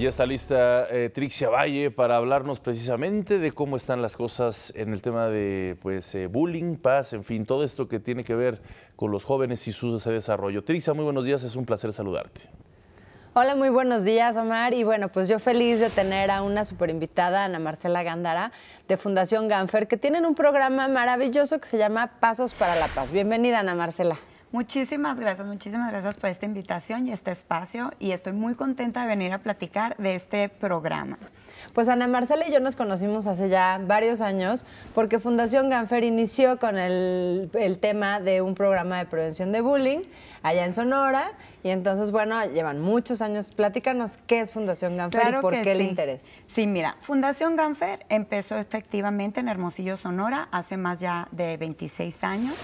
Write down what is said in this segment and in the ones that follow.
Y ya está lista Tricia eh, Trixia Valle para hablarnos precisamente de cómo están las cosas en el tema de pues, eh, bullying, paz, en fin, todo esto que tiene que ver con los jóvenes y su desarrollo. Trixia, muy buenos días, es un placer saludarte. Hola, muy buenos días, Omar. Y bueno, pues yo feliz de tener a una super invitada, Ana Marcela Gándara, de Fundación Ganfer, que tienen un programa maravilloso que se llama Pasos para la Paz. Bienvenida, Ana Marcela. Muchísimas gracias, muchísimas gracias por esta invitación y este espacio y estoy muy contenta de venir a platicar de este programa. Pues Ana Marcela y yo nos conocimos hace ya varios años porque Fundación Ganfer inició con el, tema de un programa de prevención de bullying allá en Sonora y entonces, bueno, llevan muchos años. Platícanos qué es Fundación Ganfer y por qué le el interés. Sí, mira, Fundación Ganfer empezó efectivamente en Hermosillo, Sonora hace más ya de 26 años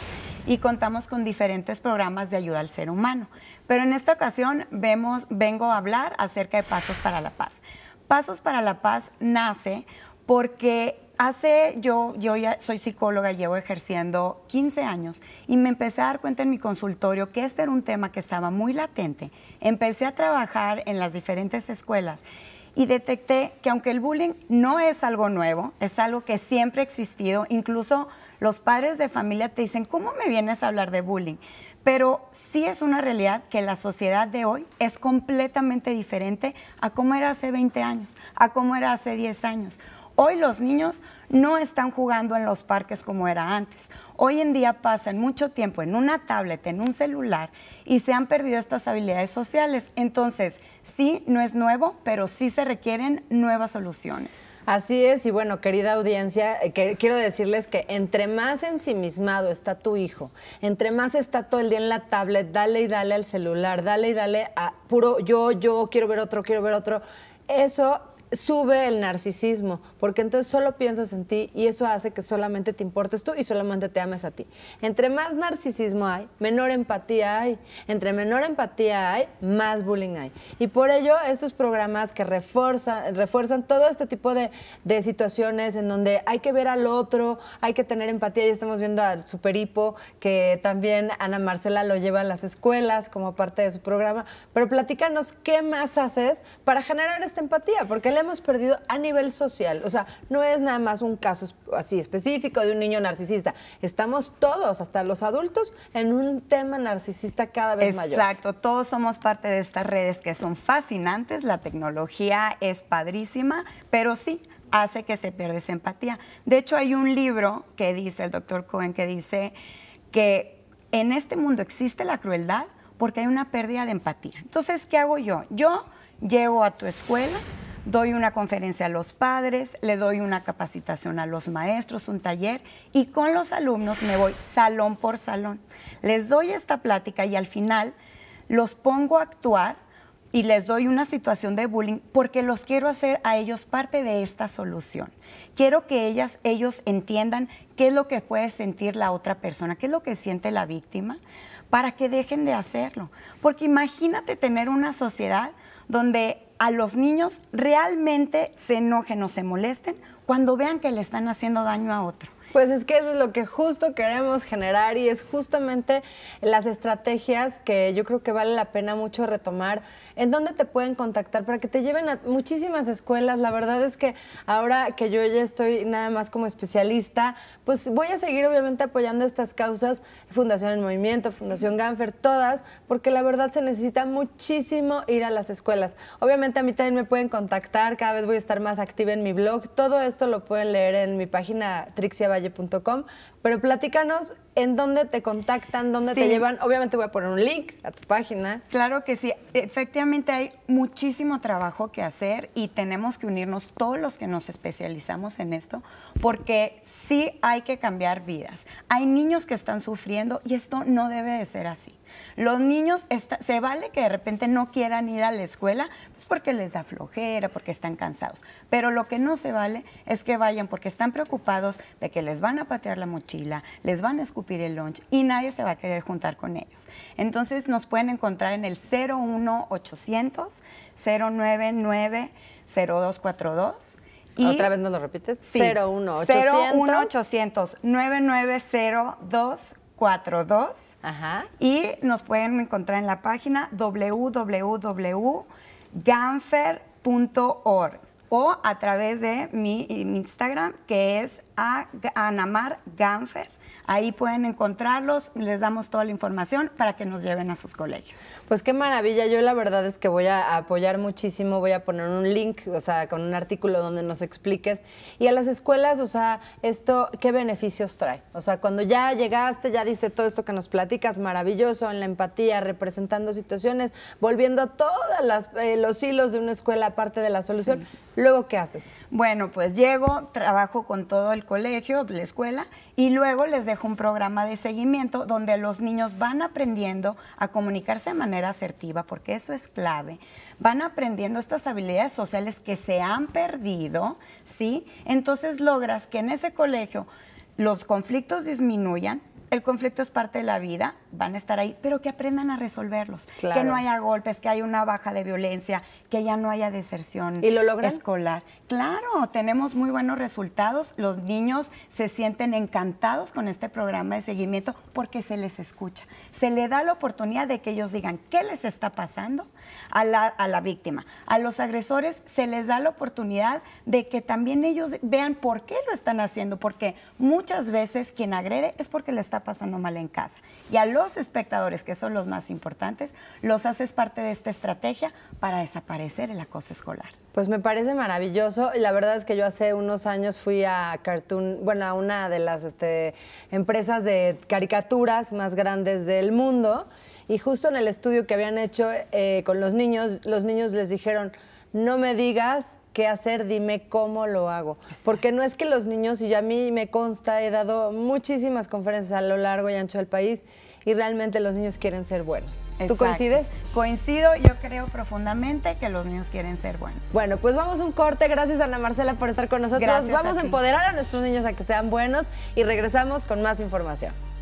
y contamos con diferentes programas de ayuda al ser humano. Pero en esta ocasión vemos, vengo a hablar acerca de Pasos para la Paz. Pasos para la Paz nace porque hace, yo, yo ya soy psicóloga, llevo ejerciendo 15 años y me empecé a dar cuenta en mi consultorio que este era un tema que estaba muy latente. Empecé a trabajar en las diferentes escuelas y detecté que aunque el bullying no es algo nuevo, es algo que siempre ha existido, incluso los padres de familia te dicen, ¿cómo me vienes a hablar de bullying? Pero sí es una realidad que la sociedad de hoy es completamente diferente a cómo era hace 20 años, a cómo era hace 10 años. Hoy los niños no están jugando en los parques como era antes. Hoy en día pasan mucho tiempo en una tablet, en un celular y se han perdido estas habilidades sociales. Entonces, sí, no es nuevo, pero sí se requieren nuevas soluciones. Así es, y bueno, querida audiencia, eh, quiero decirles que entre más ensimismado está tu hijo, entre más está todo el día en la tablet, dale y dale al celular, dale y dale a puro yo, yo, quiero ver otro, quiero ver otro, eso sube el narcisismo, porque entonces solo piensas en ti y eso hace que solamente te importes tú y solamente te ames a ti. Entre más narcisismo hay, menor empatía hay. Entre menor empatía hay, más bullying hay. Y por ello, estos programas que refuerzan todo este tipo de, situaciones en donde hay que ver al otro, hay que tener empatía. Ya estamos viendo al Superipo que también Ana Marcela lo lleva a las escuelas como parte de su programa. Pero platícanos qué más haces para generar esta empatía, porque la hemos perdido a nivel social. O sea, no es nada más un caso así específico de un niño narcisista. Estamos todos, hasta los adultos, en un tema narcisista cada vez mayor. Exacto, todos somos parte de estas redes que son fascinantes, la tecnología es padrísima, pero sí hace que se pierda esa empatía. De hecho, hay un libro que dice el doctor Cohen que dice que en este mundo existe la crueldad porque hay una pérdida de empatía. Entonces, ¿qué hago yo? Yo llego a tu escuela, doy una conferencia a los padres, le doy una capacitación a los maestros, un taller, y con los alumnos me voy salón por salón. Les doy esta plática y al final los pongo a actuar y les doy una situación de bullying porque los quiero hacer a ellos parte de esta solución. Quiero que ellas, ellos entiendan qué es lo que puede sentir la otra persona, qué es lo que siente la víctima, para que dejen de hacerlo. Porque imagínate tener una sociedad donde a los niños realmente se enojen o se molesten cuando vean que le están haciendo daño a otro. Pues es que eso es lo que justo queremos generar y es justamente las estrategias que yo creo que vale la pena mucho retomar. ¿En dónde te pueden contactar para que te lleven a muchísimas escuelas? La verdad es que ahora que yo ya estoy nada más como especialista, pues voy a seguir obviamente apoyando estas causas, Fundación en Movimiento, Fundación Ganfer, todas, porque la verdad se necesita muchísimo ir a las escuelas. Obviamente a mí también me pueden contactar, cada vez voy a estar más activa en mi blog, todo esto lo pueden leer en mi página Trixia Valle puntocom y pero platícanos en dónde te contactan, dónde te llevan. Obviamente voy a poner un link a tu página. Claro que sí. Efectivamente hay muchísimo trabajo que hacer y tenemos que unirnos todos los que nos especializamos en esto porque sí hay que cambiar vidas. Hay niños que están sufriendo y esto no debe de ser así. Los niños, se vale que de repente no quieran ir a la escuela pues porque les da flojera, porque están cansados. Pero lo que no se vale es que vayan porque están preocupados de que les van a patear la mochila les van a escupir el lunch y nadie se va a querer juntar con ellos. Entonces nos pueden encontrar en el 01800 099 0242 y ¿Otra vez no lo repites? Sí. 01800 990242. Ajá. Y nos pueden encontrar en la página www.ganfer.org o a través de mi eh, Instagram, que es Anamar Ganfer. Ahí pueden encontrarlos, les damos toda la información para que nos lleven a sus colegios. Pues qué maravilla, yo la verdad es que voy a apoyar muchísimo, voy a poner un link, o sea, con un artículo donde nos expliques. Y a las escuelas, o sea, esto, ¿qué beneficios trae? O sea, cuando ya llegaste, ya diste todo esto que nos platicas, maravilloso, en la empatía, representando situaciones, volviendo a todos eh, los hilos de una escuela parte de la solución, luego ¿qué haces? Bueno, pues llego, trabajo con todo el colegio, la escuela, y luego les dejo un programa de seguimiento donde los niños van aprendiendo a comunicarse de manera asertiva, porque eso es clave. Van aprendiendo estas habilidades sociales que se han perdido, ¿sí? Entonces logras que en ese colegio los conflictos disminuyan, el conflicto es parte de la vida, van a estar ahí, pero que aprendan a resolverlos. Que no haya golpes, que haya una baja de violencia, que ya no haya deserción ¿Y lo escolar. Claro, tenemos muy buenos resultados. Los niños se sienten encantados con este programa de seguimiento porque se les escucha. Se le da la oportunidad de que ellos digan qué les está pasando a la, a la víctima. A los agresores se les da la oportunidad de que también ellos vean por qué lo están haciendo, porque muchas veces quien agrede es porque le está pasando mal en casa. Y a los los espectadores, que son los más importantes, los haces parte de esta estrategia para desaparecer el acoso escolar. Pues me parece maravilloso. y La verdad es que yo hace unos años fui a Cartoon, bueno, a una de las este, empresas de caricaturas más grandes del mundo. Y justo en el estudio que habían hecho eh, con los niños, los niños les dijeron, no me digas qué hacer, dime cómo lo hago. Porque no es que los niños, y a mí me consta, he dado muchísimas conferencias a lo largo y ancho del país, y realmente los niños quieren ser buenos. ¿Tú coincides? Coincido, yo creo profundamente que los niños quieren ser buenos. Bueno, pues vamos a un corte. Gracias Ana Marcela por estar con nosotros. vamos a empoderar a nuestros niños a que sean buenos y regresamos con más información.